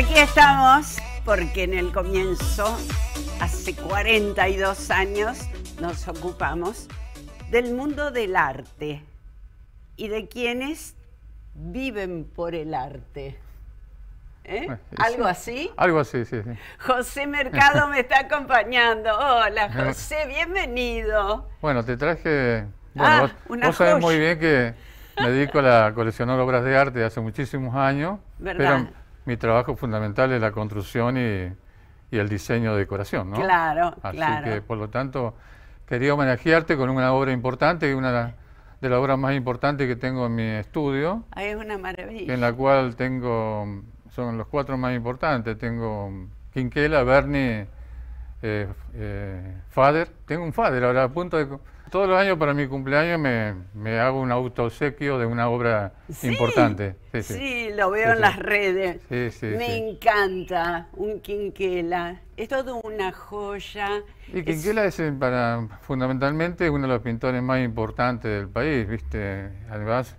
Aquí estamos porque en el comienzo, hace 42 años, nos ocupamos del mundo del arte y de quienes viven por el arte. ¿Eh? Ah, ¿Algo así? Algo así, sí, José Mercado me está acompañando. Hola, José, bienvenido. Bueno, te traje... Bueno, ah, vos, muy bien que me dedico a la coleccionar obras de arte hace muchísimos años. ¿Verdad? mi trabajo fundamental es la construcción y, el diseño de decoración, ¿no? Claro, Así que, por lo tanto, quería homenajearte con una obra importante, una de las obras más importantes que tengo en mi estudio. Es una maravilla. En la cual tengo, son los cuatro más importantes, tengo Quinquela, Bernie, eh, eh, Fader, tengo un Fader ahora a punto de todos los años para mi cumpleaños me, hago un autosequio de una obra importante. Sí, lo veo en las redes. me encanta un quinquela. Es todo una joya. Y Quinquela es, eh, para, fundamentalmente uno de los pintores más importantes del país, ¿viste? Además,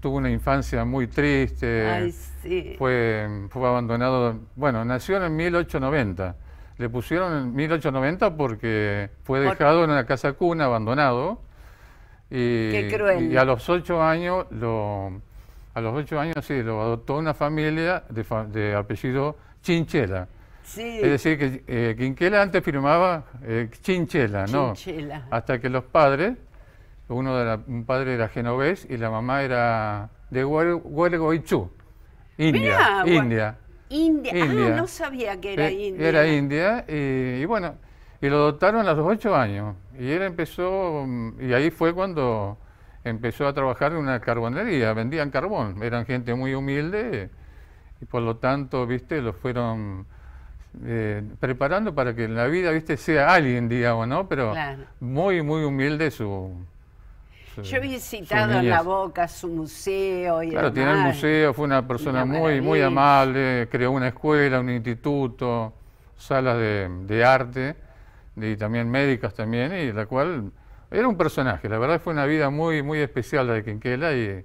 tuvo una infancia muy triste. Ay, fue, fue abandonado. Bueno, nació en 1890 le pusieron en 1890 porque fue dejado en una casa cuna, abandonado. Y, Y a los ocho años lo, a los ocho años sí, lo adoptó una familia de, apellido Chinchela. Sí. Es decir, que eh, Quinquela antes firmaba eh, Chinchela, ¿no? Hasta que los padres, uno de la, un padre era genovés y la mamá era de Huelgo India. India. India. Ah, no sabía que era eh, India. Era India y, bueno, y lo adoptaron a los ocho años. Y él empezó, mm, y ahí fue cuando empezó a trabajar en una carbonería, vendían carbón, eran gente muy humilde y por lo tanto, viste, lo fueron eh, preparando para que en la vida, viste, sea alguien, digamos, ¿no? Pero muy, muy humilde su, yo he visitado en La Boca su museo y Claro, tiene el museo, fue una persona muy, muy amable, creó una escuela, un instituto, salas de, arte y también médicas también, y la cual era un personaje, la verdad fue una vida muy, muy especial la de Quinquela y,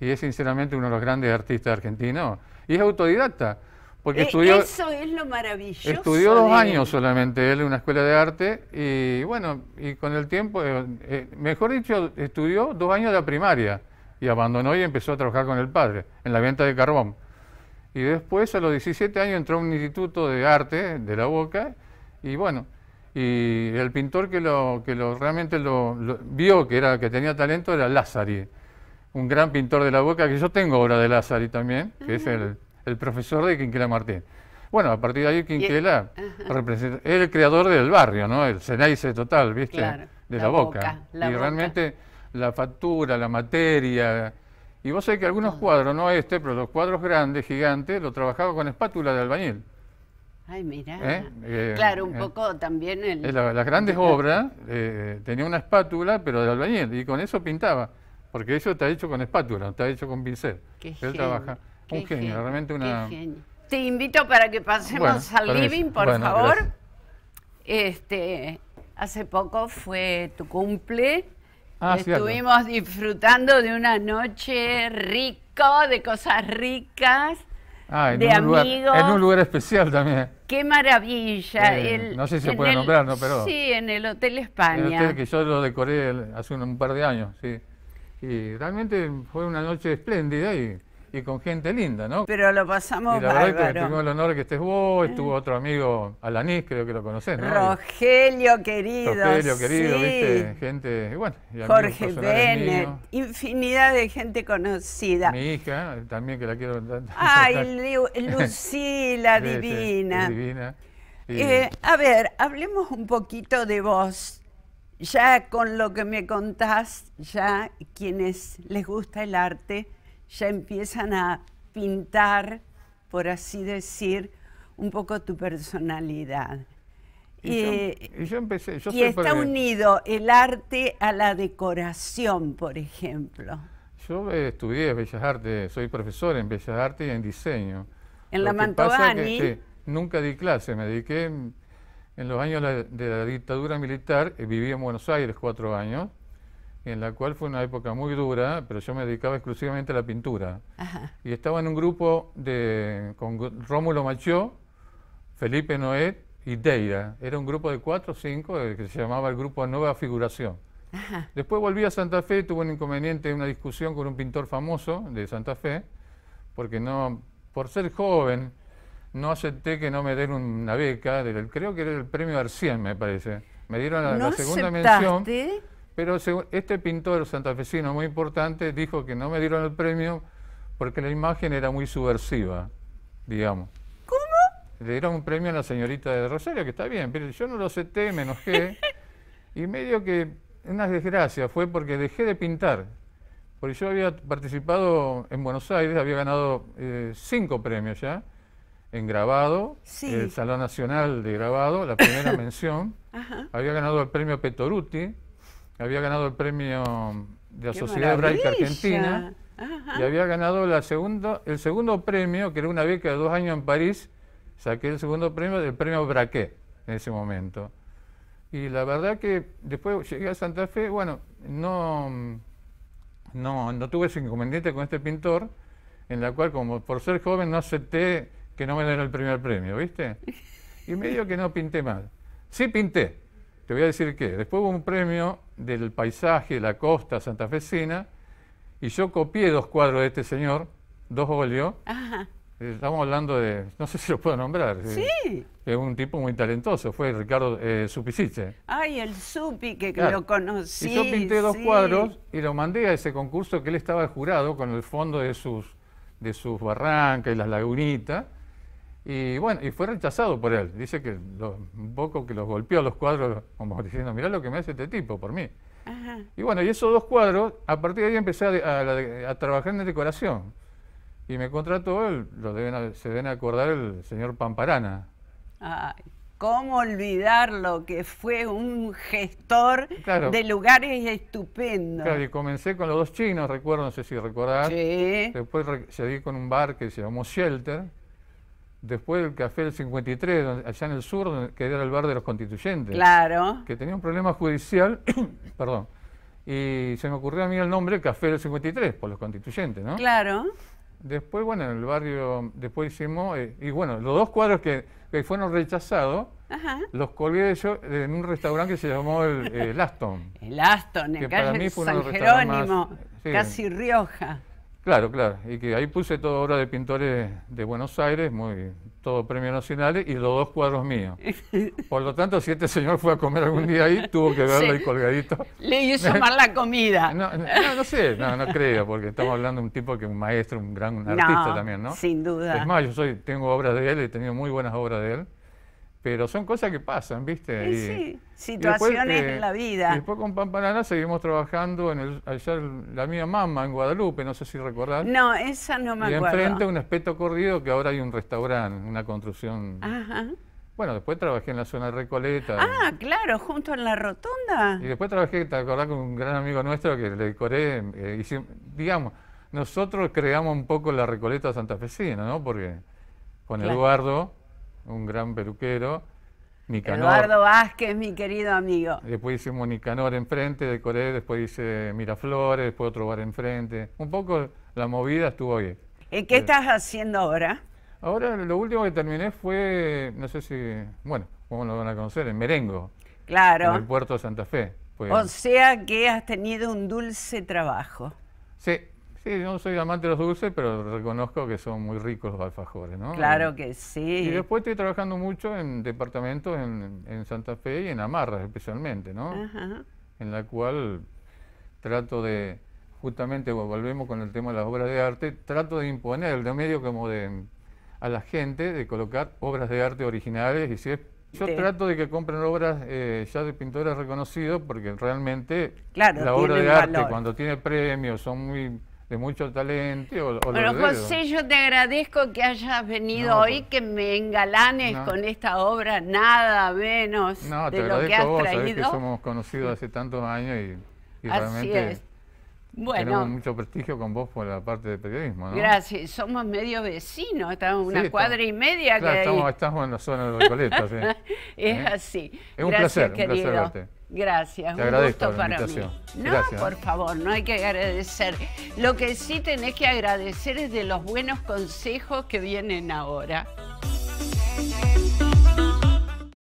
y es sinceramente uno de los grandes artistas argentinos y es autodidacta. Porque eh, estudió, lo maravilloso. dos años solamente él en una escuela de arte y bueno, y con el tiempo, eh, eh, mejor dicho, estudió dos años de la primaria y abandonó y empezó a trabajar con el padre en la venta de carbón. Y después, a los 17 años, entró a un instituto de arte de la Boca y bueno, y el pintor que lo que lo realmente lo, vio que era que tenía talento era Lázari, un gran pintor de la Boca que yo tengo obra de Lázari también, que es el el profesor de Quinquela Martín. Bueno, a partir de ahí Quinquela es el creador del barrio, ¿no? El Ceneice total, ¿viste? de la, boca. y realmente la factura, la materia. Y vos sabés que algunos cuadros, no este, pero los cuadros grandes, gigantes, lo trabajaba con espátula de albañil. Ay, mira ¿Eh? eh, claro, un eh, poco también el... las grandes obras tenía una espátula, pero de albañil, y con eso pintaba, porque eso está hecho con espátula, está hecho con pincel. Qué Él trabaja un genio, realmente una... Te invito para que pasemos al living, por favor. Este, hace poco fue tu cumple. Ah, Estuvimos disfrutando de una noche rico, de cosas ricas, ah, de amigos. en un lugar especial también. Qué maravilla. Eh, no sé si se puede nombrar, ¿no? sí, en el Hotel España. El que yo lo decoré hace un par de años, sí. Y realmente fue una noche espléndida y y con gente linda, ¿no? Pero lo pasamos y la bárbaro. verdad es que tuvimos el honor de que estés vos, ah. estuvo otro amigo, Alanis, creo que lo conocés, ¿no? Rogelio querido. Rogelio querido, viste, gente, bueno. Jorge Bennett, infinidad de gente conocida. Mi hija, también que la quiero... Ay, Lucila, divina. divina. Eh, a ver, hablemos un poquito de vos. Ya con lo que me contás, ya quienes les gusta el arte, ya empiezan a pintar, por así decir, un poco tu personalidad. Y, eh, está unido el arte a la decoración, por ejemplo. Yo eh, estudié Bellas Artes, soy profesor en Bellas Artes y en diseño. En la Mantovani. nunca di clase, me dediqué en, los años de la, dictadura militar, eh, viví en Buenos Aires cuatro años, en la cual fue una época muy dura, pero yo me dedicaba exclusivamente a la pintura. Y estaba en un grupo de, con Rómulo Machó, Felipe Noé y Deira. Era un grupo de cuatro o cinco eh, que se llamaba el grupo Nueva Figuración. Después volví a Santa Fe, tuve un inconveniente, una discusión con un pintor famoso de Santa Fe, porque no, por ser joven, no acepté que no me den una beca, del, creo que era el premio Arcien, me parece. Me dieron la, segunda mención. Pero este pintor santafesino muy importante dijo que no me dieron el premio porque la imagen era muy subversiva, digamos. ¿Cómo? Le dieron un premio a la señorita de Rosario, que está bien, pero yo no lo acepté, me enojé. y medio que una desgracia fue porque dejé de pintar. Porque yo había participado en Buenos Aires, había ganado eh, cinco premios ya en grabado, el Salón Nacional de Grabado, la primera mención. Había ganado el premio Petoruti, había ganado el premio de la Sociedad Hebraica Argentina y había ganado la segunda el segundo premio, que era una beca de dos años en París, saqué el segundo premio del premio Braque en ese momento. Y la verdad que después llegué a Santa Fe, bueno, no, no, no tuve ese inconveniente con este pintor, en la cual como por ser joven no acepté que no me diera el primer premio, ¿viste? Y medio que no pinté mal. Sí pinté, te voy a decir que Después hubo un premio del paisaje la costa santafesina y yo copié dos cuadros de este señor, dos volvió. Eh, estamos hablando de, no sé si lo puedo nombrar. Eh, sí. Es un tipo muy talentoso, fue Ricardo eh, Ay, el Supi, que lo conocí. Y yo pinté dos cuadros y lo mandé a ese concurso que él estaba jurado con el fondo de sus, de sus barrancas y las lagunitas. Y bueno, y fue rechazado por él. Dice que un poco que los golpeó a los cuadros, como diciendo, mirá lo que me hace este tipo por mí. Y bueno, y esos dos cuadros, a partir de ahí empecé a, trabajar en decoración. Y me contrató, lo deben, se deben acordar, el señor Pamparana. Ay, cómo olvidarlo, que fue un gestor de lugares estupendos. Claro, y comencé con los dos chinos, recuerdo, no sé si recordar Sí. Después seguí con un bar que se llamó Shelter después del Café del 53, allá en el sur, que era el bar de los constituyentes. Claro. Que tenía un problema judicial, perdón, y se me ocurrió a mí el nombre Café del 53, por los constituyentes, ¿no? Claro. Después, bueno, en el barrio, después hicimos, eh, y bueno, los dos cuadros que, fueron rechazados, los colgué yo en un restaurante que se llamó el, Aston. El Aston, en calle San Jerónimo, casi Rioja. Claro, claro. Y que ahí puse toda obra de pintores de Buenos Aires, muy todo premio nacionales, y los dos cuadros míos. Por lo tanto, si este señor fue a comer algún día ahí, tuvo que verlo ahí colgadito. Le hizo mal la comida. No, no, sé, no, no creo, porque estamos hablando de un tipo que es un maestro, un gran artista también, ¿no? Sin duda. Es más, yo soy, tengo obras de él, he tenido muy buenas obras de él. Pero son cosas que pasan, ¿viste? Y, sí, situaciones en la vida. después con Pampanana seguimos trabajando en allá la mía mamá en Guadalupe, no sé si recordar No, esa no me acuerdo. Y enfrente un aspecto corrido que ahora hay un restaurante, una construcción. Ajá. Bueno, después trabajé en la zona de Recoleta. Ah, claro, junto en la rotonda. Y después trabajé, te acordás, con un gran amigo nuestro que le decoré, eh, digamos, nosotros creamos un poco la Recoleta de Santa Fecina, ¿no? Porque con Eduardo un gran peluquero. Nicanor. Eduardo Vázquez, mi querido amigo. Después hicimos Nicanor enfrente de Corea, después hice Miraflores, después otro bar enfrente. Un poco la movida estuvo bien. ¿Y qué eh, estás haciendo ahora? Ahora lo último que terminé fue, no sé si, bueno, ¿cómo lo van a conocer? En Merengo. Claro. En el puerto de Santa Fe. Pues. O sea que has tenido un dulce trabajo. Sí, Sí, yo no soy amante de los dulces, pero reconozco que son muy ricos los alfajores, ¿no? Claro eh, que sí. Y después estoy trabajando mucho en departamentos en, en Santa Fe y en Amarras especialmente, ¿no? Ajá. En la cual trato de, justamente volvemos con el tema de las obras de arte, trato de imponer de medio como de a la gente de colocar obras de arte originales y si yo trato de que compren obras eh, ya de pintores reconocidos porque realmente la obra de arte cuando tiene premios son muy de mucho talento. O, bueno, José, yo te agradezco que hayas venido hoy, que me engalanes con esta obra, nada menos no, de lo que has vos, traído. que somos conocidos hace tantos años y, Así realmente es. tenemos mucho prestigio con vos por la parte de periodismo, Gracias, somos medio vecinos, estamos una cuadra y media claro, estamos, en la zona de Recoleta, sí. Es ¿Eh? así. Es un gracias, placer, querido. Gracias, un gusto para mí. No, por favor, no hay que agradecer. Lo que sí tenés que agradecer es de los buenos consejos que vienen ahora.